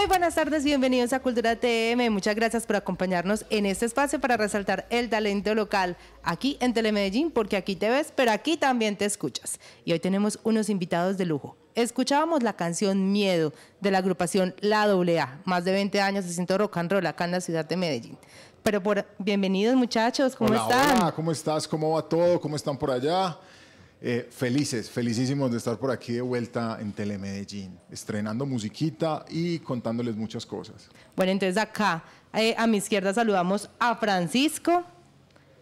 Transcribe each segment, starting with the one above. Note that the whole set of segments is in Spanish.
Muy buenas tardes, bienvenidos a Cultura TM. Muchas gracias por acompañarnos en este espacio para resaltar el talento local aquí en Telemedellín, porque aquí te ves, pero aquí también te escuchas. Y hoy tenemos unos invitados de lujo. Escuchábamos la canción Miedo de la agrupación La AA, más de 20 años haciendo rock and roll acá en la ciudad de Medellín. Pero por, bienvenidos muchachos, ¿cómo hola, están? Hola, ¿cómo estás? ¿Cómo va todo? ¿Cómo están por allá? Eh, felices, felicísimos de estar por aquí de vuelta en Telemedellín, estrenando musiquita y contándoles muchas cosas. Bueno, entonces acá eh, a mi izquierda saludamos a Francisco,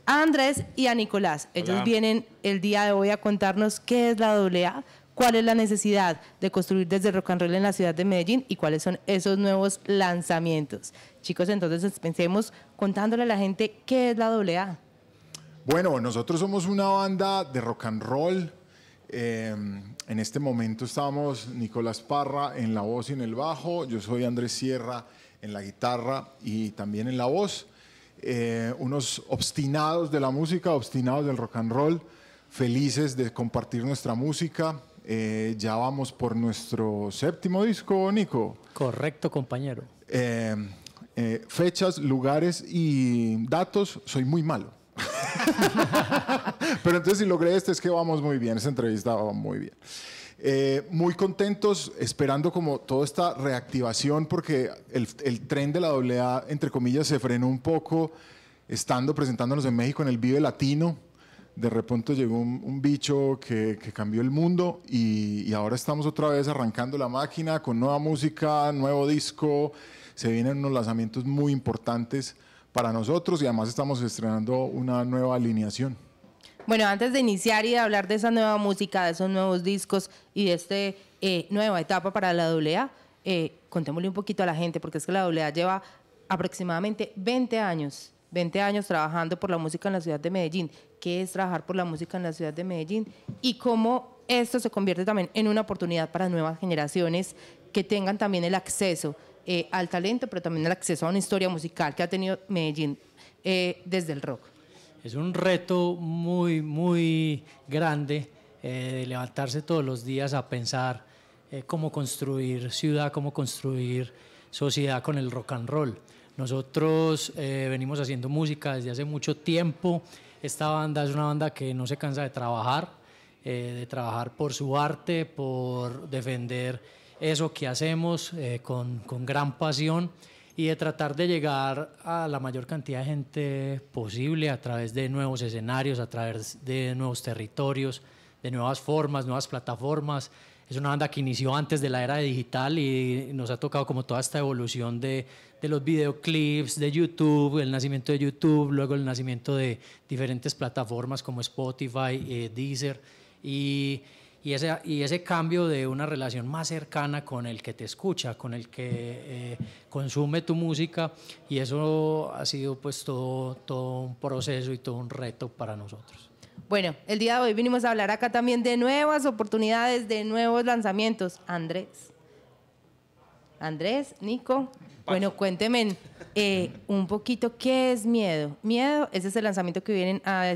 a Andrés y a Nicolás. Ellos vienen el día de hoy a contarnos qué es la AA, cuál es la necesidad de construir desde rock and roll en la ciudad de Medellín y cuáles son esos nuevos lanzamientos. Chicos, entonces pensemos contándole a la gente qué es la AA. Bueno, nosotros somos una banda de rock and roll. Em, en este momento estamos Nicolás Parra en la voz y en el bajo. Yo soy Andrés Sierra en la guitarra y también en la voz. Eh, unos obstinados de la música, obstinados del rock and roll, felices de compartir nuestra música. Eh, ya vamos por nuestro séptimo disco, Nico. Correcto, compañero. Em, eh, fechas, lugares y datos, soy muy malo. Pero entonces si logré esto es que vamos muy bien, esa entrevista va muy bien. Eh, muy contentos, esperando como toda esta reactivación, porque el, el tren de la A entre comillas, se frenó un poco, estando presentándonos en México en el Vive Latino. De repente llegó un, bicho que, cambió el mundo y, y ahora estamos otra vez arrancando la máquina con nueva música, nuevo disco, se vienen unos lanzamientos muy importantes para nosotros y además estamos estrenando una nueva alineación. Bueno, antes de iniciar y de hablar de esa nueva música, de esos nuevos discos y de esta eh, nueva etapa para la AA, eh, contémosle un poquito a la gente, porque es que la AA lleva aproximadamente 20 años, 20 años trabajando por la música en la ciudad de Medellín. ¿Qué es trabajar por la música en la ciudad de Medellín? Y cómo esto se convierte también en una oportunidad para nuevas generaciones que tengan también el acceso eh, al talento, pero también al acceso a una historia musical que ha tenido Medellín eh, desde el rock. Es un reto muy, muy grande eh, de levantarse todos los días a pensar cómo construir ciudad, cómo construir sociedad con el rock and roll. Nosotros venimos haciendo música desde hace mucho tiempo. Esta banda es una banda que no se cansa de trabajar, de trabajar por su arte, por defender eso que hacemos eh, con, gran pasión y de tratar de llegar a la mayor cantidad de gente posible a través de nuevos escenarios, a través de nuevos territorios, de nuevas formas, nuevas plataformas. Es una banda que inició antes de la era digital y nos ha tocado como toda esta evolución de, de los videoclips, de YouTube, el nacimiento de YouTube, luego el nacimiento de diferentes plataformas como Spotify, eh, Deezer y y ese, y ese cambio de una relación más cercana con el que te escucha, con el que eh, consume tu música y eso ha sido pues todo, todo un proceso y todo un reto para nosotros. Bueno, el día de hoy vinimos a hablar acá también de nuevas oportunidades, de nuevos lanzamientos. Andrés. Andrés, Nico, bueno, cuénteme eh, un poquito qué es Miedo. Miedo, ese es el lanzamiento que vienen a,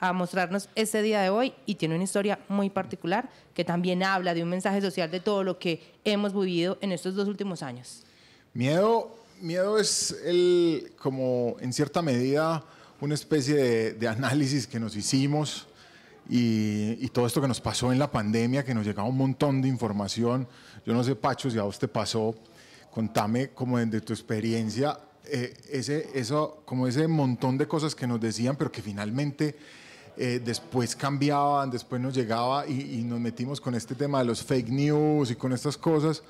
a mostrarnos ese día de hoy y tiene una historia muy particular que también habla de un mensaje social de todo lo que hemos vivido en estos dos últimos años. Miedo, miedo es el, como en cierta medida una especie de, análisis que nos hicimos y, todo esto que nos pasó en la pandemia, que nos llegaba un montón de información. Yo no sé, Pacho, si a usted pasó, contame como desde tu experiencia eh, ese, eso, como ese montón de cosas que nos decían, pero que finalmente eh, después cambiaban, después nos llegaba y, nos metimos con este tema de los fake news y con estas cosas.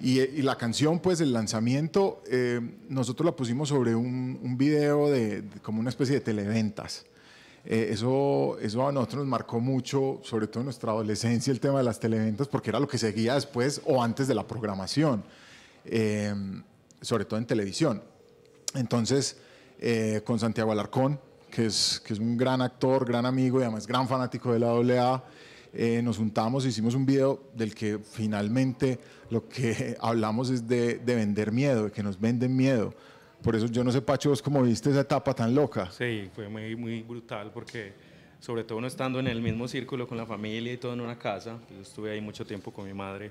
Y, eh, la canción, pues el lanzamiento, eh, nosotros la pusimos sobre un, video de, como una especie de televentas. eso, eso a nosotros nos marcó mucho, sobre todo en nuestra adolescencia, el tema de las televentas, porque era lo que seguía después o antes de la programación, sobre todo en televisión. Entonces, con Santiago Alarcón, que es, que es un gran actor, gran amigo y además gran fanático de la AA. Eh, nos juntamos, hicimos un video del que finalmente lo que hablamos es de, vender miedo, de que nos venden miedo. Por eso yo no sé, Pacho, vos cómo viste esa etapa tan loca. Sí, fue muy, muy brutal porque sobre todo no estando en el mismo círculo con la familia y todo en una casa, pues, yo estuve ahí mucho tiempo con mi madre,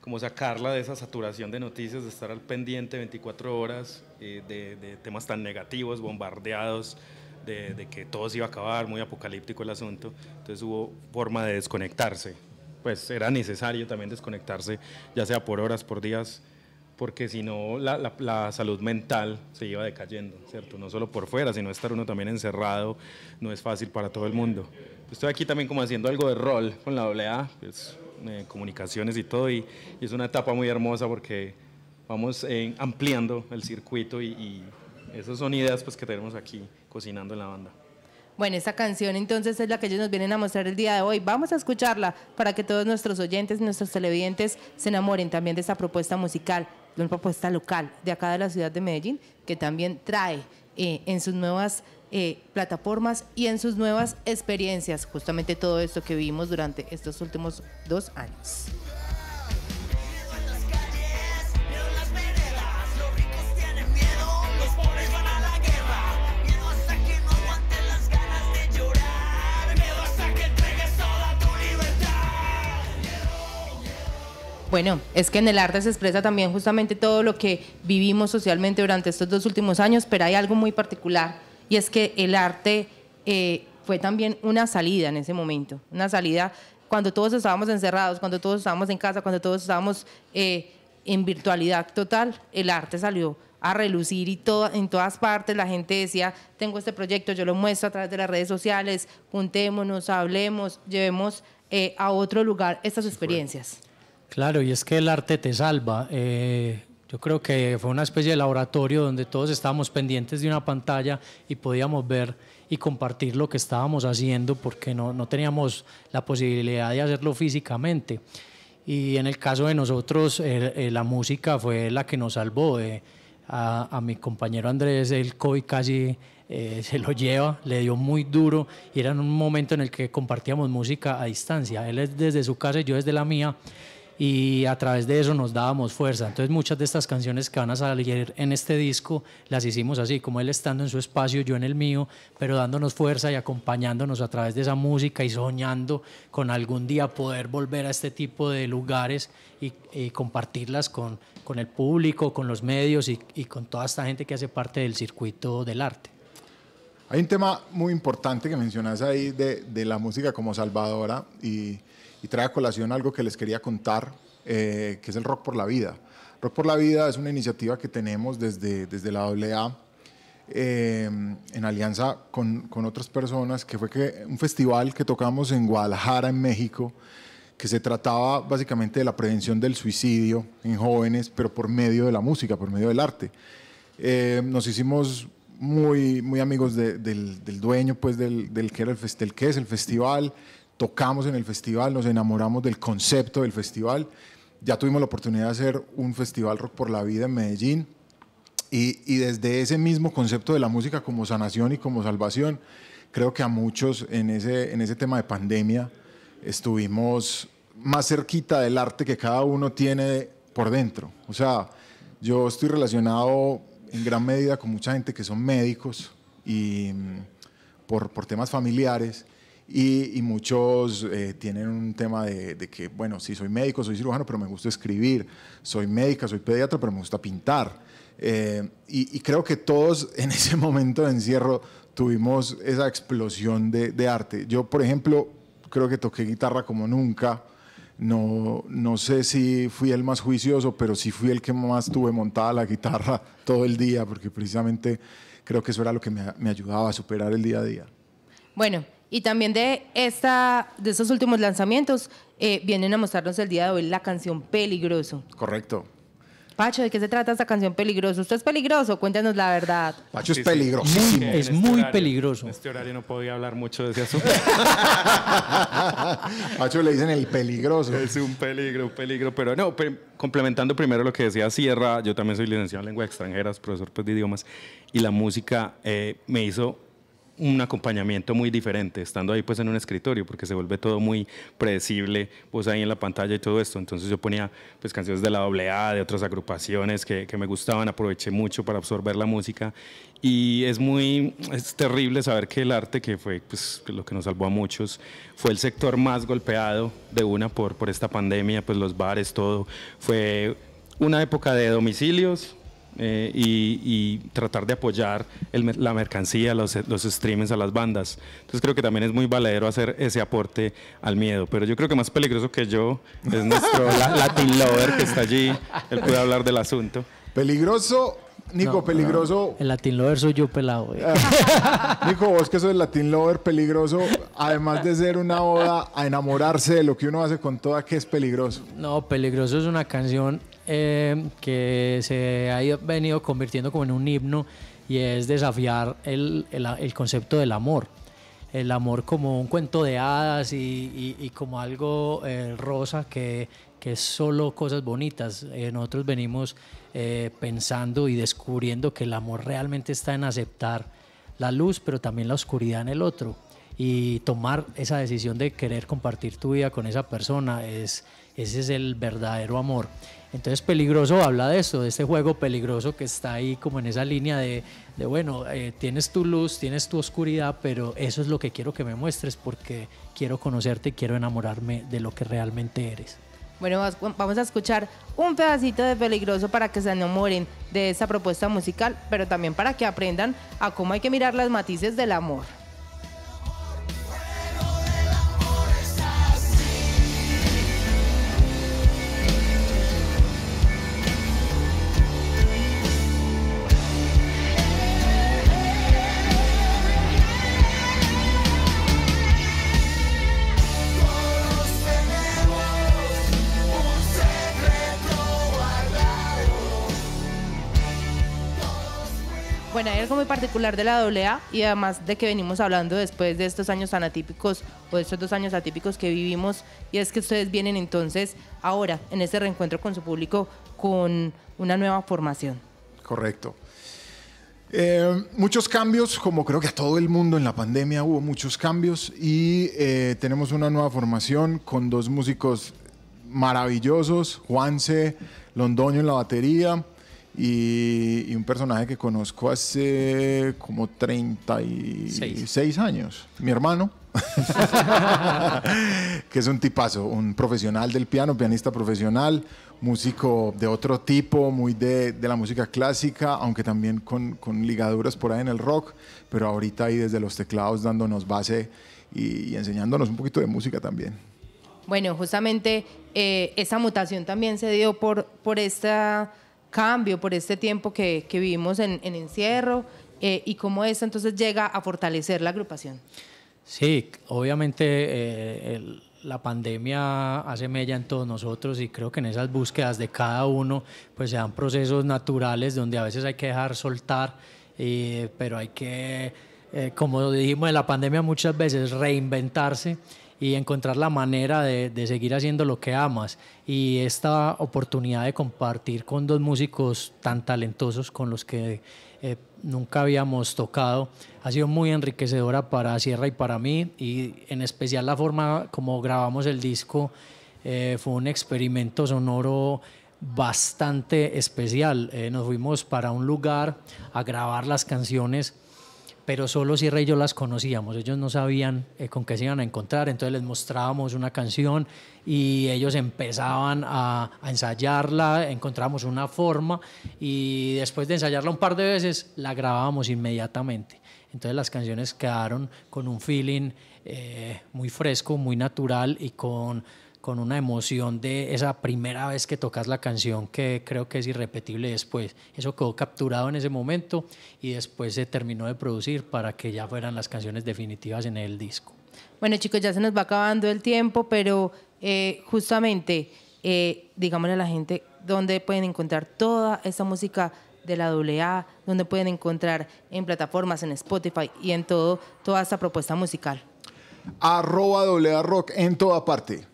como sacarla de esa saturación de noticias, de estar al pendiente 24 horas, eh, de, de temas tan negativos, bombardeados, de, que todo se iba a acabar, muy apocalíptico el asunto, entonces hubo forma de desconectarse, pues era necesario también desconectarse, ya sea por horas, por días, porque si no la, la, salud mental se iba decayendo, ¿cierto? No solo por fuera, sino estar uno también encerrado, no es fácil para todo el mundo. Estoy aquí también como haciendo algo de rol con la AA, pues, eh, comunicaciones y todo, y, es una etapa muy hermosa porque vamos eh, ampliando el circuito y esas son ideas pues, que tenemos aquí cocinando en la banda. Bueno, esta canción entonces es la que ellos nos vienen a mostrar el día de hoy. Vamos a escucharla para que todos nuestros oyentes, nuestros televidentes se enamoren también de esta propuesta musical, de una propuesta local de acá de la ciudad de Medellín, que también trae eh, en sus nuevas eh, plataformas y en sus nuevas experiencias justamente todo esto que vivimos durante estos últimos dos años. Bueno, es que en el arte se expresa también justamente todo lo que vivimos socialmente durante estos dos últimos años, pero hay algo muy particular y es que el arte eh, fue también una salida en ese momento, una salida cuando todos estábamos encerrados, cuando todos estábamos en casa, cuando todos estábamos eh, en virtualidad total, el arte salió a relucir y en todas partes la gente decía, tengo este proyecto, yo lo muestro a través de las redes sociales, juntémonos, hablemos, llevemos eh, a otro lugar estas experiencias. Claro, y es que el arte te salva. Eh, yo creo que fue una especie de laboratorio donde todos estábamos pendientes de una pantalla y podíamos ver y compartir lo que estábamos haciendo porque no, no teníamos la posibilidad de hacerlo físicamente. Y en el caso de nosotros, eh, la música fue la que nos salvó. Eh, a, a, mi compañero Andrés, el COVID casi se lo lleva, le dio muy duro y era en un momento en el que compartíamos música a distancia. Él es desde su casa y yo desde la mía y a través de eso nos dábamos fuerza. Entonces muchas de estas canciones que van a salir en este disco las hicimos así, como él estando en su espacio, yo en el mío, pero dándonos fuerza y acompañándonos a través de esa música y soñando con algún día poder volver a este tipo de lugares y, compartirlas con, con, el público, con los medios y, y con toda esta gente que hace parte del circuito del arte. Hay un tema muy importante que mencionas ahí de, de la música como salvadora y y trae a colación algo que les quería contar, eh, que es el Rock por la Vida. Rock por la Vida es una iniciativa que tenemos desde, desde la AA eh, en alianza con, con, otras personas, que fue que un festival que tocamos en Guadalajara, en México, que se trataba básicamente de la prevención del suicidio en jóvenes, pero por medio de la música, por medio del arte. Eh, nos hicimos muy, muy amigos del, dueño, pues del, del que es el festival, tocamos en el festival, nos enamoramos del concepto del festival. Ya tuvimos la oportunidad de hacer un festival Rock por la Vida en Medellín y, desde ese mismo concepto de la música como sanación y como salvación, creo que a muchos en ese, en ese tema de pandemia estuvimos más cerquita del arte que cada uno tiene por dentro. O sea, yo estoy relacionado en gran medida con mucha gente que son médicos y mm, por, por temas familiares y, muchos eh, tienen un tema de, que, bueno, sí, soy médico, soy cirujano, pero me gusta escribir, soy médica, soy pediatra, pero me gusta pintar. Eh, y, creo que todos en ese momento de encierro tuvimos esa explosión de, arte. Yo, por ejemplo, creo que toqué guitarra como nunca. No, no, sé si fui el más juicioso, pero sí fui el que más tuve montada la guitarra todo el día, porque precisamente creo que eso era lo que me, me ayudaba a superar el día a día. Bueno, y también de, esta, de estos últimos lanzamientos eh, vienen a mostrarnos el día de hoy la canción Peligroso. Correcto. Pacho, ¿de qué se trata esta canción Peligroso? ¿Usted es peligroso? Cuéntanos la verdad. Pacho es peligroso. es este muy peligroso. En este horario no podía hablar mucho de ese asunto. Pacho le dicen el peligroso. Es un peligro, un peligro. Pero no, complementando primero lo que decía Sierra, yo también soy licenciado en lenguas extranjeras, profesor pues, de idiomas, y la música eh, me hizo un acompañamiento muy diferente, estando ahí pues en un escritorio, porque se vuelve todo muy predecible, pues ahí en la pantalla y todo esto. Entonces yo ponía pues canciones de la AA, de otras agrupaciones que, me gustaban, aproveché mucho para absorber la música y es muy, es terrible saber que el arte, que fue pues lo que nos salvó a muchos, fue el sector más golpeado de una por, por esta pandemia, pues los bares, todo, fue una época de domicilios, eh, y, tratar de apoyar la mercancía, los, los streamings a las bandas. Entonces creo que también es muy valedero hacer ese aporte al miedo. Pero yo creo que más peligroso que yo es nuestro Latin Lover que está allí. Él puede hablar del asunto. Peligroso Nico, peligroso. El Latin Lover soy yo pelado. Ah. Nico, vos que sos el Latin Lover peligroso, además de ser una oda a enamorarse de lo que uno hace con toda, que es peligroso. No, peligroso es una canción Em, que se ha venido convirtiendo como en un himno y es desafiar el, el, concepto del amor. El amor como un cuento de hadas y, como algo eh, rosa que, que, es solo cosas bonitas. nosotros venimos eh, pensando y descubriendo que el amor realmente está en aceptar la luz, pero también la oscuridad en el otro y tomar esa decisión de querer compartir tu vida con esa persona es ese es el verdadero amor entonces Peligroso habla de eso, de ese juego peligroso que está ahí como en esa línea de, bueno, eh, tienes tu luz, tienes tu oscuridad, pero eso es lo que quiero que me muestres porque quiero conocerte y quiero enamorarme de lo que realmente eres. Bueno, vamos a escuchar un pedacito de Peligroso para que se enamoren de esa propuesta musical, pero también para que aprendan a cómo hay que mirar las matices del amor. bueno, hay algo muy particular de la AA y además de que venimos hablando después de estos años tan atípicos o de estos dos años atípicos que vivimos y es que ustedes vienen entonces ahora en este reencuentro con su público con una nueva formación. Correcto. Eh, muchos cambios, como creo que a todo el mundo en la pandemia hubo muchos cambios y eh, tenemos una nueva formación con dos músicos maravillosos, Juanse Londoño en la batería, y, un personaje que conozco hace como 36 años, mi hermano, que es un tipazo, un profesional del piano, pianista profesional, músico de otro tipo, muy de, de la música clásica, aunque también con, con, ligaduras por ahí en el rock, pero ahorita ahí desde los teclados dándonos base y, enseñándonos un poquito de música también. Bueno, justamente eh, esa mutación también se dio por, por esta cambio, por este tiempo que, que vivimos en, encierro eh, y cómo eso entonces llega a fortalecer la agrupación. Sí, obviamente eh, la pandemia hace mella en todos nosotros y creo que en esas búsquedas de cada uno pues se dan procesos naturales donde a veces hay que dejar soltar, eh, pero hay que, como dijimos en la pandemia muchas veces, reinventarse y encontrar la manera de, seguir haciendo lo que amas. Y esta oportunidad de compartir con dos músicos tan talentosos con los que eh, nunca habíamos tocado ha sido muy enriquecedora para Sierra y para mí y en especial la forma como grabamos el disco eh, fue un experimento sonoro bastante especial. Eh, nos fuimos para un lugar a grabar las canciones pero solo Sierra y yo las conocíamos, ellos no sabían eh, con qué se iban a encontrar, entonces les mostrábamos una canción y ellos empezaban a, ensayarla, encontramos una forma y después de ensayarla un par de veces la grabábamos inmediatamente. Entonces las canciones quedaron con un feeling eh, muy fresco, muy natural y con con una emoción de esa primera vez que tocas la canción que creo que es irrepetible después. Eso quedó capturado en ese momento y después se terminó de producir para que ya fueran las canciones definitivas en el disco. Bueno chicos, ya se nos va acabando el tiempo, pero eh, justamente eh, digámosle a la gente dónde pueden encontrar toda esa música de la AA, dónde pueden encontrar en plataformas, en Spotify y en todo, toda esta propuesta musical. Arroba AA Rock en toda parte.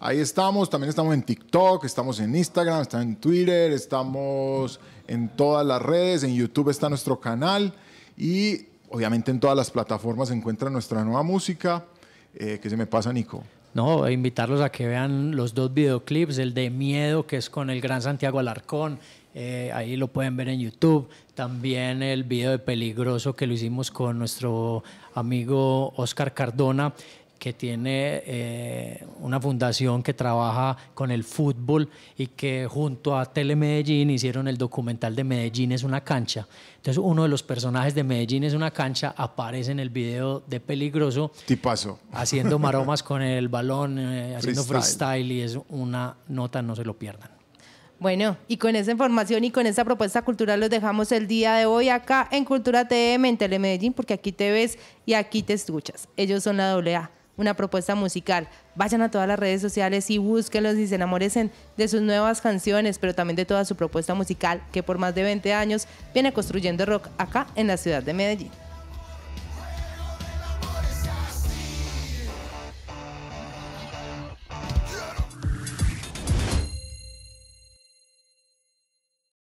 Ahí estamos, también estamos en TikTok, estamos en Instagram, estamos en Twitter, estamos en todas las redes, en YouTube está nuestro canal y obviamente en todas las plataformas se encuentra nuestra nueva música. ¿Qué eh, que se me pasa, Nico? No, invitarlos a que vean los dos videoclips, el de Miedo, que es con el gran Santiago Alarcón, eh, ahí lo pueden ver en YouTube. También el video de Peligroso que lo hicimos con nuestro amigo Oscar Cardona que tiene eh, una fundación que trabaja con el fútbol y que junto a Telemedellín hicieron el documental de Medellín es una cancha. Entonces uno de los personajes de Medellín es una cancha aparece en el video de Peligroso. Tipazo. Haciendo maromas con el balón, eh, haciendo freestyle. y es una nota, no se lo pierdan. Bueno, y con esa información y con esa propuesta cultural los dejamos el día de hoy acá en Cultura TM, en Telemedellín, porque aquí te ves y aquí te escuchas. Ellos son la A una propuesta musical. Vayan a todas las redes sociales y búsquenlos y se enamorecen de sus nuevas canciones, pero también de toda su propuesta musical que por más de 20 años viene construyendo rock acá en la ciudad de Medellín.